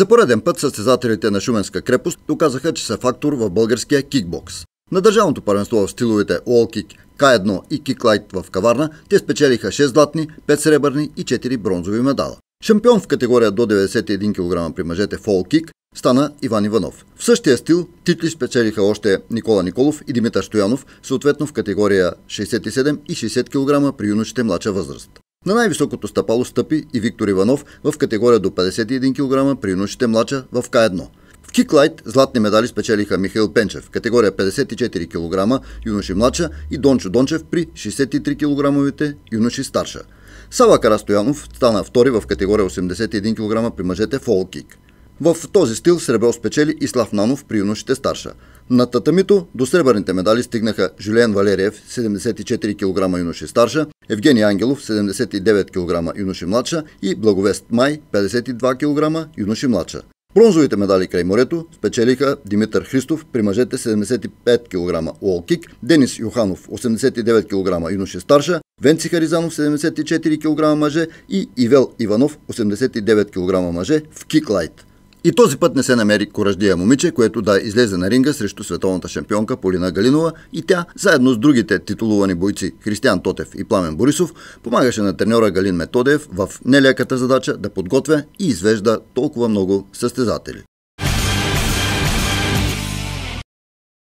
За пореден път състезателите на Шуменска крепост доказаха, че са фактор в българския кикбокс. На държавното първенство в стиловете Уолкик, К1 и Киклайт в Каварна те спечелиха 6 златни, 5 сребърни и 4 бронзови медала. Шампион в категория до 91 кг при мъжете в Уолкик стана Иван Иванов. В същия стил титли спечелиха още Никола Николов и Димитър Стоянов, съответно в категория 67 и 60 кг при юношите младша възраст. На най-високото стъпало стъпи и Виктор Иванов в категория до 51 кг при юношите млача в К1. В киклайт златни медали спечелиха Михаил Пенчев, категория 54 кг юноши младша и Дончо Дончев при 63 кг юноши старша. Сава Карастоянов стана втори в категория 81 кг при мъжете фолкик. В този стил сребро спечели и Слав Нанов при юношите старша. На татамито до сребърните медали стигнаха Жюлиен Валериев 74 кг юноши старша, Евгений Ангелов 79 кг юноши младша и Благовест Май 52 кг юноши младша. Бронзовите медали край морето спечелиха Димитър Христов при мъжете 75 кг уолкик, Денис Йоханов 89 кг юноши старша, Венци Харизанов 74 кг мъже и Ивел Иванов 89 кг мъже в киклайт. И този път не се намери кораждия момиче, което да излезе на ринга срещу световната шампионка Полина Галинова и тя, заедно с другите титулувани бойци Християн Тотев и Пламен Борисов, помагаше на треньора Галин Методев в нелеката задача да подготвя и извежда толкова много състезатели.